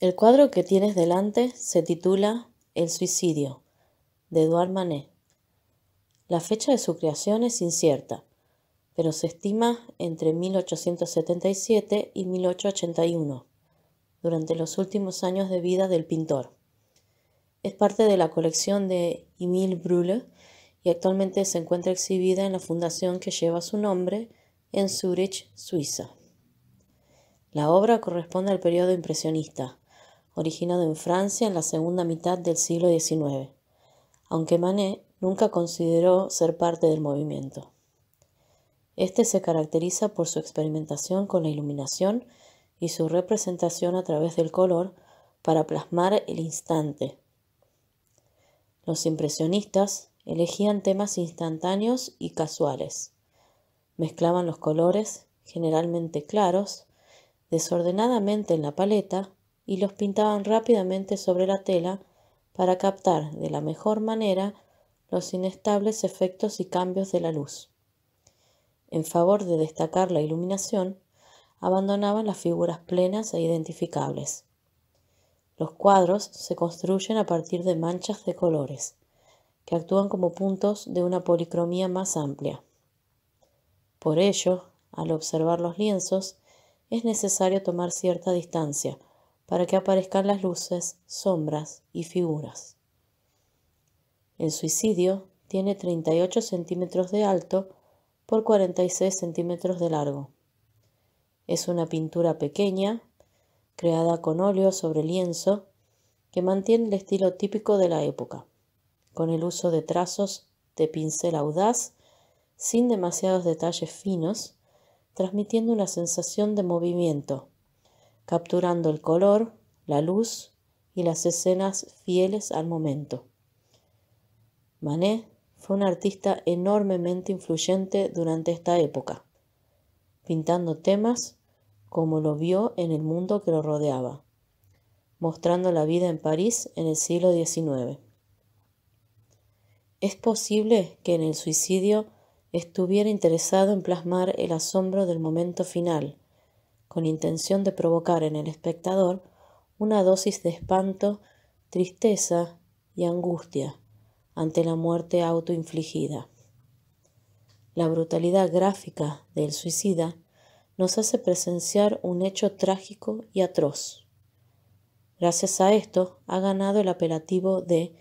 El cuadro que tienes delante se titula El suicidio, de Edouard Manet. La fecha de su creación es incierta, pero se estima entre 1877 y 1881, durante los últimos años de vida del pintor. Es parte de la colección de Emile Brule y actualmente se encuentra exhibida en la fundación que lleva su nombre en Zurich, Suiza. La obra corresponde al periodo impresionista, originado en Francia en la segunda mitad del siglo XIX, aunque Manet nunca consideró ser parte del movimiento. Este se caracteriza por su experimentación con la iluminación y su representación a través del color para plasmar el instante. Los impresionistas elegían temas instantáneos y casuales. Mezclaban los colores, generalmente claros, desordenadamente en la paleta y los pintaban rápidamente sobre la tela para captar de la mejor manera los inestables efectos y cambios de la luz. En favor de destacar la iluminación, abandonaban las figuras plenas e identificables. Los cuadros se construyen a partir de manchas de colores, que actúan como puntos de una policromía más amplia. Por ello, al observar los lienzos, es necesario tomar cierta distancia para que aparezcan las luces, sombras y figuras. El suicidio tiene 38 centímetros de alto por 46 centímetros de largo. Es una pintura pequeña, creada con óleo sobre lienzo, que mantiene el estilo típico de la época, con el uso de trazos de pincel audaz, sin demasiados detalles finos, transmitiendo una sensación de movimiento, capturando el color, la luz y las escenas fieles al momento. Manet fue un artista enormemente influyente durante esta época, pintando temas como lo vio en el mundo que lo rodeaba, mostrando la vida en París en el siglo XIX. Es posible que en el suicidio estuviera interesado en plasmar el asombro del momento final, con intención de provocar en el espectador una dosis de espanto, tristeza y angustia ante la muerte autoinfligida. La brutalidad gráfica del suicida nos hace presenciar un hecho trágico y atroz. Gracias a esto ha ganado el apelativo de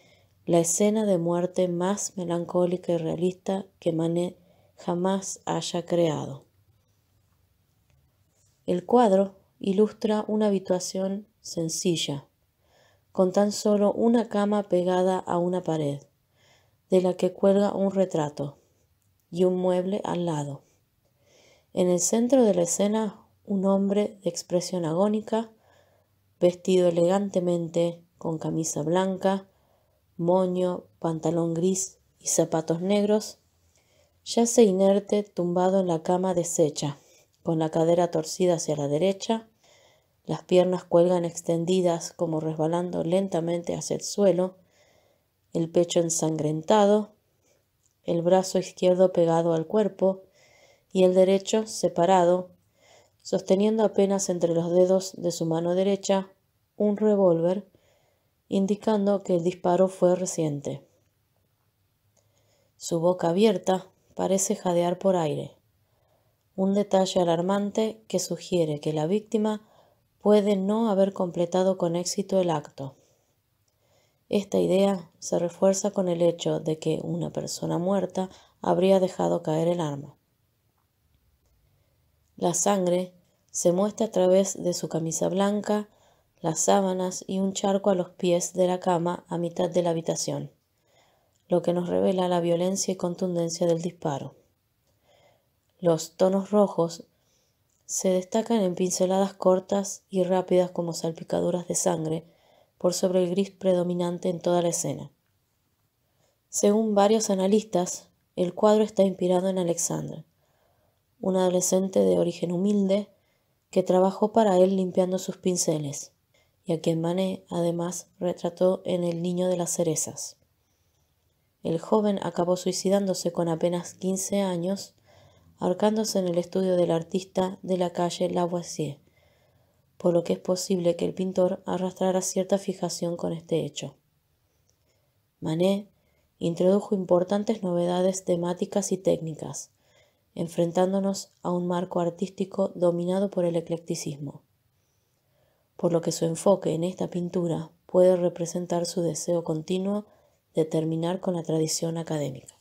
la escena de muerte más melancólica y realista que Manet jamás haya creado. El cuadro ilustra una habitación sencilla, con tan solo una cama pegada a una pared, de la que cuelga un retrato y un mueble al lado. En el centro de la escena, un hombre de expresión agónica, vestido elegantemente con camisa blanca, moño, pantalón gris y zapatos negros, yace inerte tumbado en la cama deshecha con la cadera torcida hacia la derecha, las piernas cuelgan extendidas como resbalando lentamente hacia el suelo, el pecho ensangrentado, el brazo izquierdo pegado al cuerpo y el derecho separado, sosteniendo apenas entre los dedos de su mano derecha un revólver, indicando que el disparo fue reciente. Su boca abierta parece jadear por aire un detalle alarmante que sugiere que la víctima puede no haber completado con éxito el acto. Esta idea se refuerza con el hecho de que una persona muerta habría dejado caer el arma. La sangre se muestra a través de su camisa blanca, las sábanas y un charco a los pies de la cama a mitad de la habitación, lo que nos revela la violencia y contundencia del disparo. Los tonos rojos se destacan en pinceladas cortas y rápidas como salpicaduras de sangre por sobre el gris predominante en toda la escena. Según varios analistas, el cuadro está inspirado en Alexandra, un adolescente de origen humilde que trabajó para él limpiando sus pinceles, y a quien Manet además retrató en El Niño de las Cerezas. El joven acabó suicidándose con apenas 15 años ahorcándose en el estudio del artista de la calle Lavoisier, por lo que es posible que el pintor arrastrara cierta fijación con este hecho. Manet introdujo importantes novedades temáticas y técnicas, enfrentándonos a un marco artístico dominado por el eclecticismo, por lo que su enfoque en esta pintura puede representar su deseo continuo de terminar con la tradición académica.